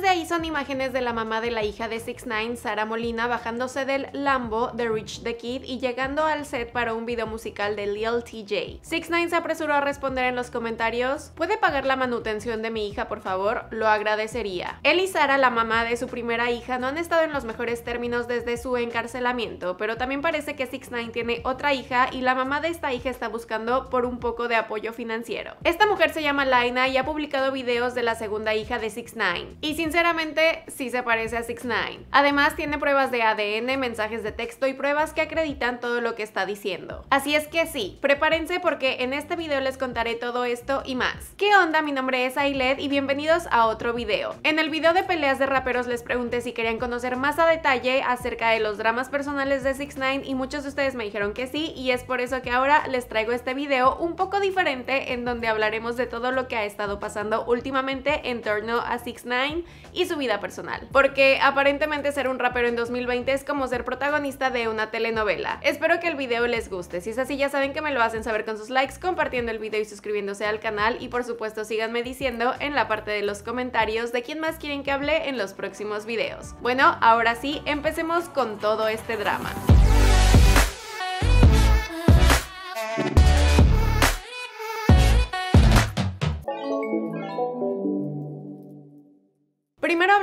de ahí son imágenes de la mamá de la hija de 6 9 Sara Molina, bajándose del Lambo de Rich the Kid y llegando al set para un video musical de Lil TJ. 6 9 se apresuró a responder en los comentarios, ¿puede pagar la manutención de mi hija por favor? Lo agradecería. Él y Sara, la mamá de su primera hija, no han estado en los mejores términos desde su encarcelamiento, pero también parece que 6 9 tiene otra hija y la mamá de esta hija está buscando por un poco de apoyo financiero. Esta mujer se llama Laina y ha publicado videos de la segunda hija de 6 9 Y Sinceramente, sí se parece a 6 9 Además, tiene pruebas de ADN, mensajes de texto y pruebas que acreditan todo lo que está diciendo. Así es que sí, prepárense porque en este video les contaré todo esto y más. ¿Qué onda? Mi nombre es Ailed y bienvenidos a otro video. En el video de peleas de raperos les pregunté si querían conocer más a detalle acerca de los dramas personales de 6 9 y muchos de ustedes me dijeron que sí y es por eso que ahora les traigo este video un poco diferente en donde hablaremos de todo lo que ha estado pasando últimamente en torno a 6 9 y su vida personal. Porque aparentemente ser un rapero en 2020 es como ser protagonista de una telenovela. Espero que el video les guste, si es así ya saben que me lo hacen saber con sus likes, compartiendo el video y suscribiéndose al canal y por supuesto síganme diciendo en la parte de los comentarios de quién más quieren que hable en los próximos videos. Bueno, ahora sí, empecemos con todo este drama.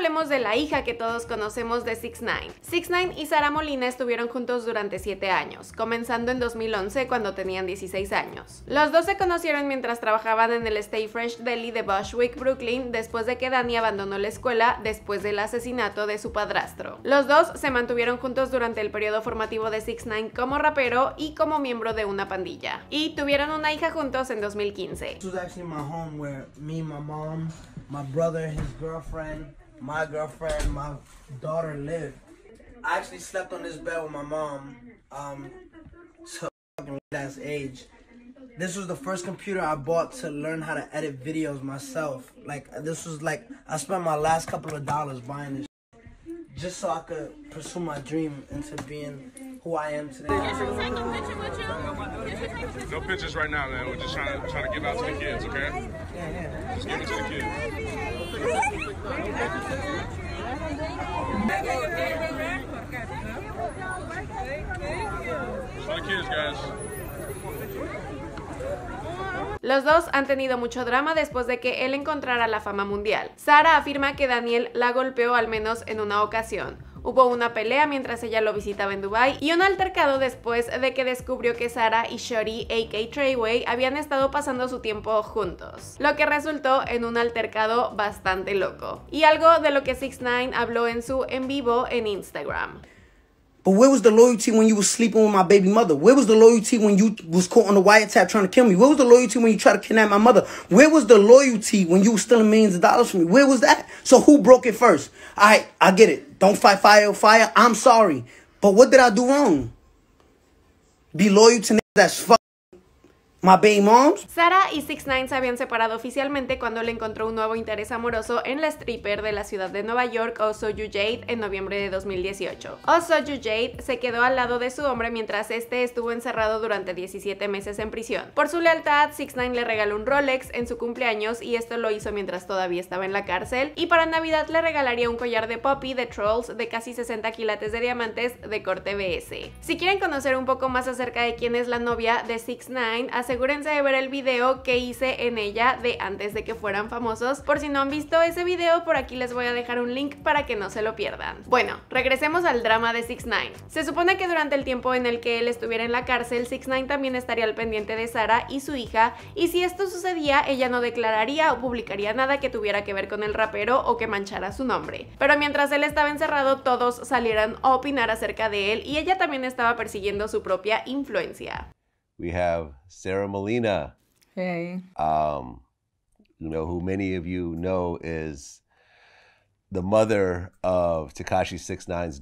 hablemos de la hija que todos conocemos de 6 9 6 9 y Sara Molina estuvieron juntos durante 7 años, comenzando en 2011 cuando tenían 16 años. Los dos se conocieron mientras trabajaban en el Stay Fresh Deli de Bushwick, Brooklyn, después de que Dani abandonó la escuela después del asesinato de su padrastro. Los dos se mantuvieron juntos durante el periodo formativo de 6 9 como rapero y como miembro de una pandilla, y tuvieron una hija juntos en 2015. my girlfriend, my daughter live. I actually slept on this bed with my mom. Um, so that's age. This was the first computer I bought to learn how to edit videos myself. Like this was like I spent my last couple of dollars buying this, just so I could pursue my dream into being who I am today. No right now, man. We're just trying to, give out to the kids, okay? Los dos han tenido mucho drama después de que él encontrara la fama mundial. Sara afirma que Daniel la golpeó al menos en una ocasión. Hubo una pelea mientras ella lo visitaba en Dubai y un altercado después de que descubrió que Sara y Shori, a.k. Trayway, habían estado pasando su tiempo juntos, lo que resultó en un altercado bastante loco. Y algo de lo que 6 9 habló en su en vivo en Instagram. But where was the loyalty when you was sleeping with my baby mother? Where was the loyalty when you was caught on the wiretap trying to kill me? Where was the loyalty when you tried to kidnap my mother? Where was the loyalty when you was stealing millions of dollars from me? Where was that? So who broke it first? All right, I get it. Don't fight fire fire. I'm sorry. But what did I do wrong? Be loyal to niggas that's fuck. My baby Sara y 6 9 se habían separado oficialmente cuando le encontró un nuevo interés amoroso en la stripper de la ciudad de Nueva York, Osoyu Jade, en noviembre de 2018. Osoyu Jade se quedó al lado de su hombre mientras este estuvo encerrado durante 17 meses en prisión. Por su lealtad, 6 9 le regaló un Rolex en su cumpleaños y esto lo hizo mientras todavía estaba en la cárcel. Y para Navidad le regalaría un collar de Poppy de Trolls de casi 60 quilates de diamantes de corte BS. Si quieren conocer un poco más acerca de quién es la novia de 6 9 asegúrense de ver el video que hice en ella de antes de que fueran famosos. Por si no han visto ese video, por aquí les voy a dejar un link para que no se lo pierdan. Bueno, regresemos al drama de 6 9 Se supone que durante el tiempo en el que él estuviera en la cárcel, 6 9 también estaría al pendiente de Sara y su hija, y si esto sucedía, ella no declararía o publicaría nada que tuviera que ver con el rapero o que manchara su nombre. Pero mientras él estaba encerrado, todos salieron a opinar acerca de él y ella también estaba persiguiendo su propia influencia. we have Sarah Molina. Hey. Um, you know, who many of you know is mother Takashi 69's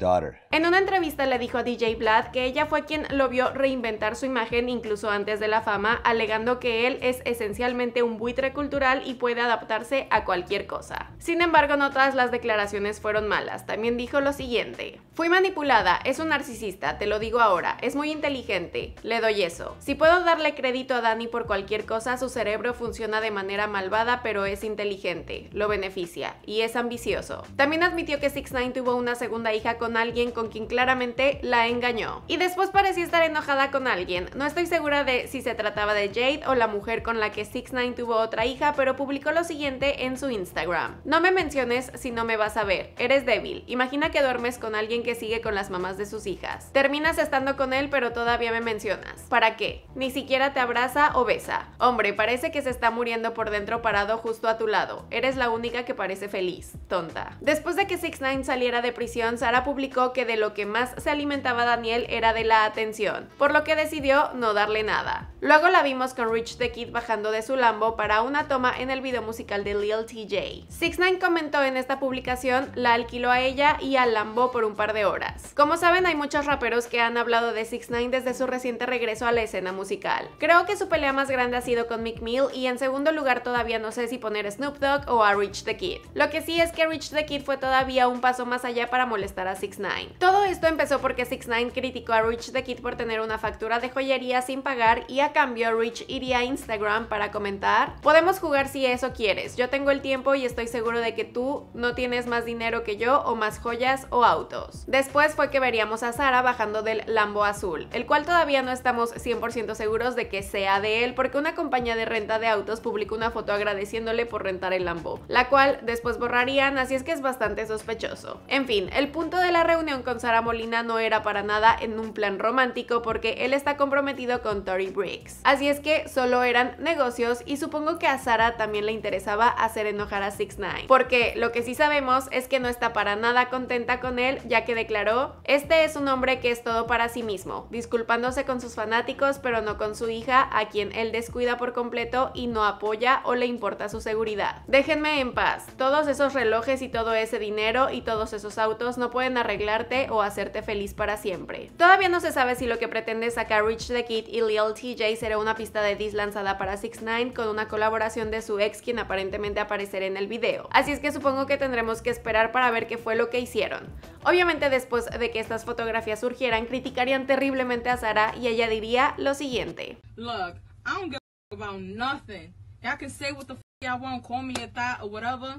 En una entrevista le dijo a DJ Vlad que ella fue quien lo vio reinventar su imagen incluso antes de la fama, alegando que él es esencialmente un buitre cultural y puede adaptarse a cualquier cosa. Sin embargo, no todas las declaraciones fueron malas. También dijo lo siguiente: Fui manipulada, es un narcisista, te lo digo ahora, es muy inteligente, le doy eso. Si puedo darle crédito a Danny por cualquier cosa, su cerebro funciona de manera malvada, pero es inteligente, lo beneficia y es ambicioso. También admitió que 6 9 tuvo una segunda hija con alguien con quien claramente la engañó. Y después parecía estar enojada con alguien. No estoy segura de si se trataba de Jade o la mujer con la que 6 9 tuvo otra hija, pero publicó lo siguiente en su Instagram. No me menciones si no me vas a ver. Eres débil. Imagina que duermes con alguien que sigue con las mamás de sus hijas. Terminas estando con él, pero todavía me mencionas. ¿Para qué? Ni siquiera te abraza o besa. Hombre, parece que se está muriendo por dentro parado justo a tu lado. Eres la única que parece feliz. Tonta. Después de que 6 9 saliera de prisión, Sara publicó que de lo que más se alimentaba Daniel era de la atención, por lo que decidió no darle nada. Luego la vimos con Rich the Kid bajando de su Lambo para una toma en el video musical de Lil TJ. 6 9 comentó en esta publicación, la alquiló a ella y al Lambo por un par de horas. Como saben, hay muchos raperos que han hablado de 6 9 desde su reciente regreso a la escena musical. Creo que su pelea más grande ha sido con Mick Mill y en segundo lugar todavía no sé si poner Snoop Dogg o a Rich the Kid. Lo que sí es que Rich the The Kid fue todavía un paso más allá para molestar a 6 9 Todo esto empezó porque 6 9 criticó a Rich the Kid por tener una factura de joyería sin pagar y a cambio Rich iría a Instagram para comentar, podemos jugar si eso quieres, yo tengo el tiempo y estoy seguro de que tú no tienes más dinero que yo o más joyas o autos. Después fue que veríamos a Sara bajando del Lambo azul, el cual todavía no estamos 100% seguros de que sea de él porque una compañía de renta de autos publicó una foto agradeciéndole por rentar el Lambo, la cual después borrarían, así es que es bastante sospechoso. En fin, el punto de la reunión con Sara Molina no era para nada en un plan romántico porque él está comprometido con Tori Briggs. Así es que solo eran negocios y supongo que a Sara también le interesaba hacer enojar a Six 9 porque lo que sí sabemos es que no está para nada contenta con él ya que declaró, este es un hombre que es todo para sí mismo, disculpándose con sus fanáticos pero no con su hija a quien él descuida por completo y no apoya o le importa su seguridad. Déjenme en paz, todos esos relojes y todo ese dinero y todos esos autos no pueden arreglarte o hacerte feliz para siempre. Todavía no se sabe si lo que pretende sacar Rich the Kid y Lil TJ será una pista de dis lanzada para 6 9 con una colaboración de su ex quien aparentemente aparecerá en el video. Así es que supongo que tendremos que esperar para ver qué fue lo que hicieron. Obviamente después de que estas fotografías surgieran, criticarían terriblemente a Sara y ella diría lo siguiente. Look, I don't give about nothing. Y'all can say what the y'all want, call me a or whatever.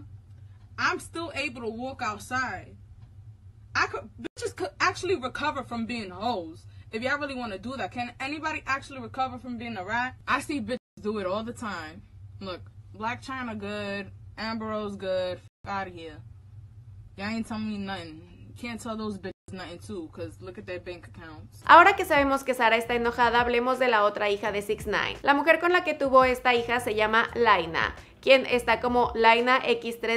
I'm still able to walk outside. I could bitches could actually recover from being hoes. If y'all really want to do that, can anybody actually recover from being a rat? I see bitches do it all the time. Look, Black China good, Amber Rose good. out of here. Y'all ain't telling me nothing. Can't tell those bitches. Ahora que sabemos que Sara está enojada, hablemos de la otra hija de 6 9 La mujer con la que tuvo esta hija se llama Laina. quien está como LainaX3-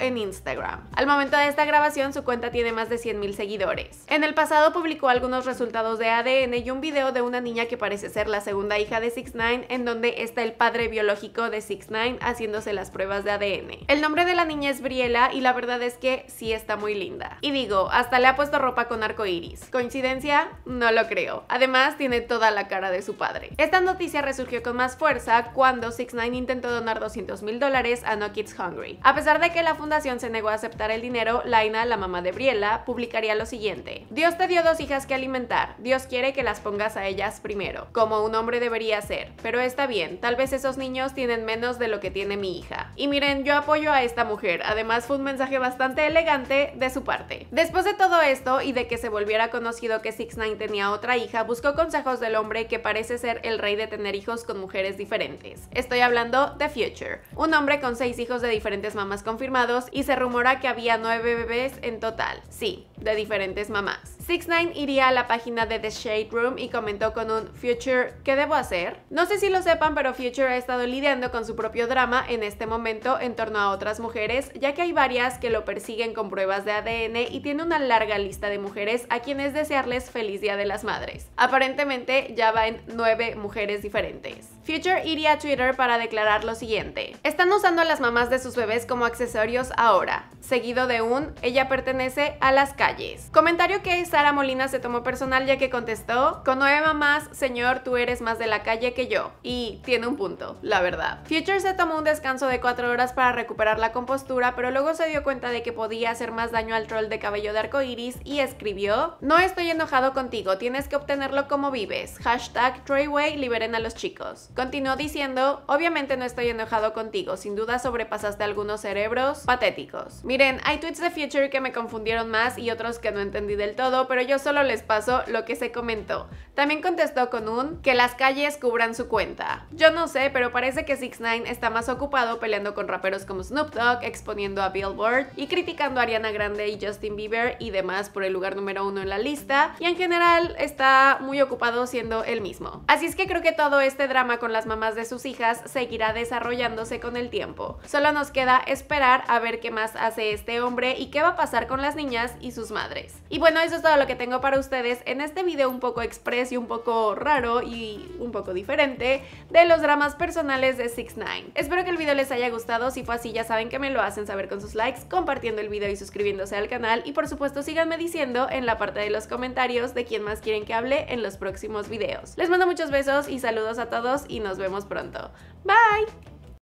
en Instagram. Al momento de esta grabación, su cuenta tiene más de 100.000 seguidores. En el pasado publicó algunos resultados de ADN y un video de una niña que parece ser la segunda hija de 6 9 en donde está el padre biológico de 6 9 haciéndose las pruebas de ADN. El nombre de la niña es Briela y la verdad es que sí está muy linda. Y digo, hasta le ha puesto ropa con arco iris. ¿Coincidencia? No lo creo. Además, tiene toda la cara de su padre. Esta noticia resurgió con más fuerza cuando 6 9 intentó donar dos mil dólares a No Kids Hungry. A pesar de que la fundación se negó a aceptar el dinero, Laina, la mamá de Briella, publicaría lo siguiente. Dios te dio dos hijas que alimentar. Dios quiere que las pongas a ellas primero, como un hombre debería ser. Pero está bien, tal vez esos niños tienen menos de lo que tiene mi hija. Y miren, yo apoyo a esta mujer. Además fue un mensaje bastante elegante de su parte. Después de todo esto y de que se volviera conocido que six 9 tenía otra hija, buscó consejos del hombre que parece ser el rey de tener hijos con mujeres diferentes. Estoy hablando de Future un hombre con seis hijos de diferentes mamás confirmados y se rumora que había nueve bebés en total. Sí, de diferentes mamás. 6 iría a la página de The Shade Room y comentó con un Future, ¿qué debo hacer? No sé si lo sepan, pero Future ha estado lidiando con su propio drama en este momento en torno a otras mujeres, ya que hay varias que lo persiguen con pruebas de ADN y tiene una larga lista de mujeres a quienes desearles feliz Día de las Madres. Aparentemente ya va en nueve mujeres diferentes. Future iría a Twitter para declarar lo siguiente. Están usando a las mamás de sus bebés como accesorios ahora seguido de un ella pertenece a las calles. Comentario que Sara Molina se tomó personal ya que contestó, con nueve mamás, señor, tú eres más de la calle que yo. Y tiene un punto, la verdad. Future se tomó un descanso de cuatro horas para recuperar la compostura, pero luego se dio cuenta de que podía hacer más daño al troll de cabello de arco iris y escribió, no estoy enojado contigo, tienes que obtenerlo como vives. Hashtag Treyway, liberen a los chicos. Continuó diciendo, obviamente no estoy enojado contigo, sin duda sobrepasaste algunos cerebros patéticos. Miren, hay tweets de Future que me confundieron más y otros que no entendí del todo, pero yo solo les paso lo que se comentó. También contestó con un que las calles cubran su cuenta. Yo no sé, pero parece que 6 ix 9 está más ocupado peleando con raperos como Snoop Dogg, exponiendo a Billboard y criticando a Ariana Grande y Justin Bieber y demás por el lugar número uno en la lista y en general está muy ocupado siendo él mismo. Así es que creo que todo este drama con las mamás de sus hijas seguirá desarrollándose con el tiempo. Solo nos queda esperar a ver qué más hace este hombre y qué va a pasar con las niñas y sus madres. Y bueno, eso es todo lo que tengo para ustedes en este video un poco express y un poco raro y un poco diferente de los dramas personales de 6 9 Espero que el video les haya gustado, si fue así ya saben que me lo hacen saber con sus likes, compartiendo el video y suscribiéndose al canal y por supuesto síganme diciendo en la parte de los comentarios de quién más quieren que hable en los próximos videos. Les mando muchos besos y saludos a todos y nos vemos pronto. Bye!